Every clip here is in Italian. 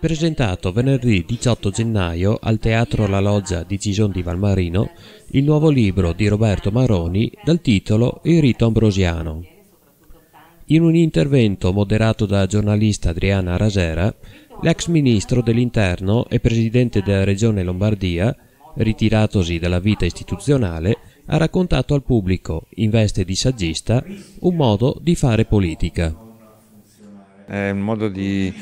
presentato venerdì 18 gennaio al Teatro La Loggia di Cison di Valmarino il nuovo libro di Roberto Maroni dal titolo Il rito ambrosiano. In un intervento moderato dalla giornalista Adriana Rasera, l'ex ministro dell'Interno e presidente della Regione Lombardia, ritiratosi dalla vita istituzionale, ha raccontato al pubblico, in veste di saggista, un modo di fare politica. È un modo di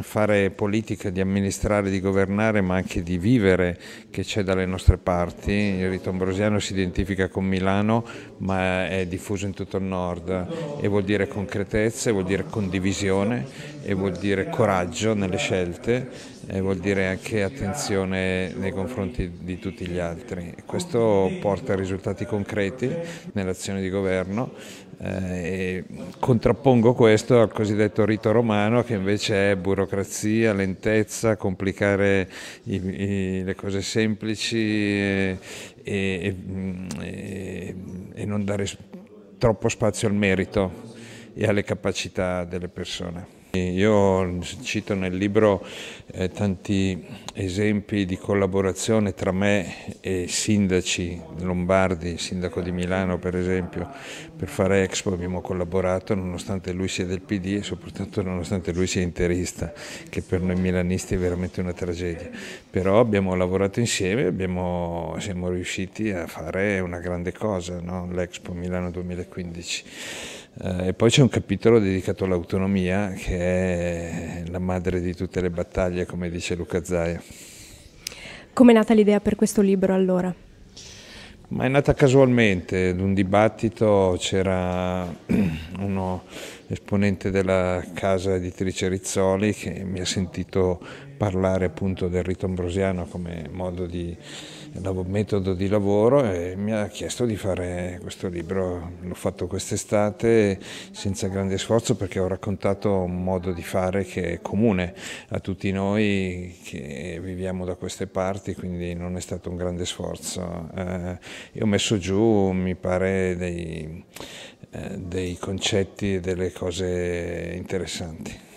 fare politica, di amministrare, di governare, ma anche di vivere che c'è dalle nostre parti. Il rito ambrosiano si identifica con Milano, ma è diffuso in tutto il nord e vuol dire concretezza, vuol dire condivisione e vuol dire coraggio nelle scelte e vuol dire anche attenzione nei confronti di tutti gli altri. Questo porta a risultati concreti nell'azione di governo eh, contrappongo questo al cosiddetto rito romano che invece è burocrazia, lentezza, complicare i, i, le cose semplici e, e, mm, e, e non dare troppo spazio al merito e alle capacità delle persone. Io cito nel libro eh, tanti esempi di collaborazione tra me e sindaci lombardi, il sindaco di Milano per esempio, per fare Expo abbiamo collaborato nonostante lui sia del PD e soprattutto nonostante lui sia interista, che per noi milanisti è veramente una tragedia. Però abbiamo lavorato insieme e siamo riusciti a fare una grande cosa, no? l'Expo Milano 2015. Eh, e poi c'è un capitolo dedicato all'autonomia che è la madre di tutte le battaglie, come dice Luca Zaia. Come è nata l'idea per questo libro allora? Ma è nata casualmente, ad un dibattito c'era uno esponente della casa editrice Rizzoli che mi ha sentito parlare appunto del rito ambrosiano come modo di metodo di lavoro e mi ha chiesto di fare questo libro. L'ho fatto quest'estate senza grande sforzo perché ho raccontato un modo di fare che è comune a tutti noi che viviamo da queste parti, quindi non è stato un grande sforzo. Eh, ho messo giù, mi pare, dei, eh, dei concetti e delle cose interessanti.